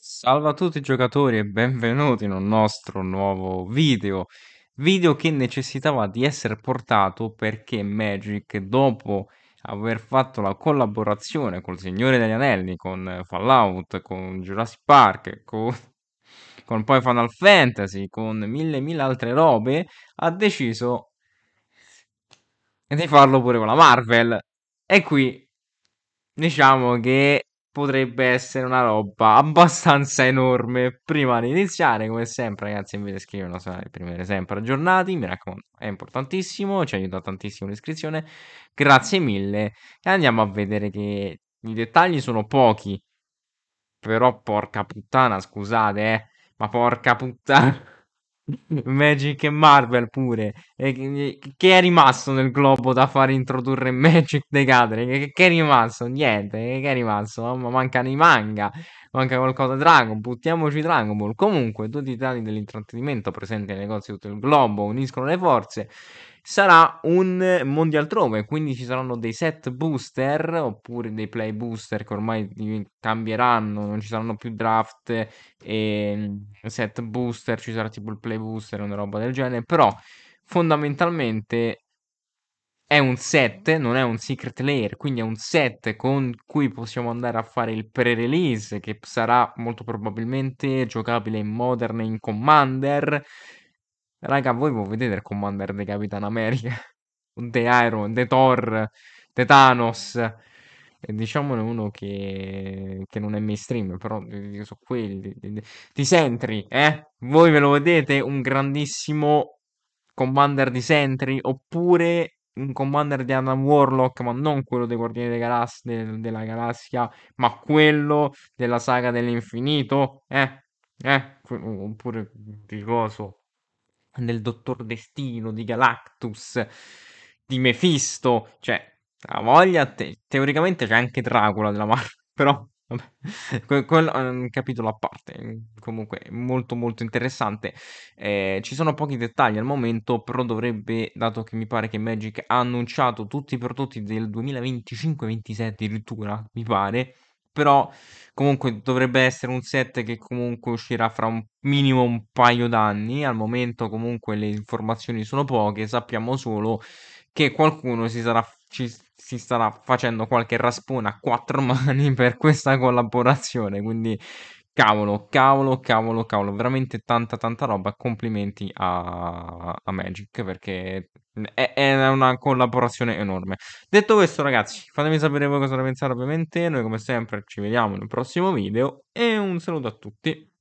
Salve a tutti giocatori e benvenuti in un nostro nuovo video. Video che necessitava di essere portato perché Magic, dopo aver fatto la collaborazione col Signore degli Anelli, con Fallout, con Jurassic Park, con, con poi Final Fantasy, con mille mille altre robe, ha deciso di farlo pure con la Marvel. E qui diciamo che potrebbe essere una roba abbastanza enorme. Prima di iniziare, come sempre, ragazzi, invece scrivono scrivere una sempre aggiornati. Mi raccomando, è importantissimo, ci aiuta tantissimo l'iscrizione. Grazie mille. E andiamo a vedere che i dettagli sono pochi. Però, porca puttana, scusate, eh, ma porca puttana. Magic e Marvel pure. E che è rimasto nel globo da far introdurre Magic the Gathering? Che è rimasto? Niente, che è rimasto? Mancano i manga, manca qualcosa. Dragon, buttiamoci Dragon Ball. Comunque, tutti i titani dell'intrattenimento presenti nei negozi di tutto il globo uniscono le forze. Sarà un mondial trove, quindi ci saranno dei set booster oppure dei play booster che ormai cambieranno, non ci saranno più draft e mm, set booster, ci sarà tipo il play booster, una roba del genere, però fondamentalmente è un set, non è un secret layer, quindi è un set con cui possiamo andare a fare il pre-release che sarà molto probabilmente giocabile in Modern e in Commander. Raga, voi lo vedete il Commander di Capitan America, The Iron, The Thor, The Thanos. Diciamone uno che, che non è mainstream, però io so quelli di Sentry, eh? Voi ve lo vedete un grandissimo Commander di Sentry oppure un commander di Adam Warlock, ma non quello dei Guardiani dei Galass- de- della Galassia, ma quello della saga dell'infinito, eh, eh, oppure di coso, del Dottor Destino, di Galactus, di Mephisto, cioè, la voglia, te- teoricamente c'è anche Dracula della Marvel, però quello è un capitolo a parte, mm, comunque molto molto interessante. Eh, ci sono pochi dettagli al momento, però dovrebbe, dato che mi pare che Magic ha annunciato tutti i prodotti del 2025-27 addirittura, mi pare, però comunque dovrebbe essere un set che comunque uscirà fra un minimo un paio d'anni, al momento comunque le informazioni sono poche, sappiamo solo che qualcuno si sarà, ci, si starà facendo qualche raspone a quattro mani per questa collaborazione. Quindi cavolo, cavolo, cavolo, cavolo, veramente tanta, tanta roba. Complimenti a, a Magic perché è, è, una collaborazione enorme. Detto questo, ragazzi, fatemi sapere voi cosa ne pensate, ovviamente. Noi, come sempre, ci vediamo nel prossimo video. E un saluto a tutti.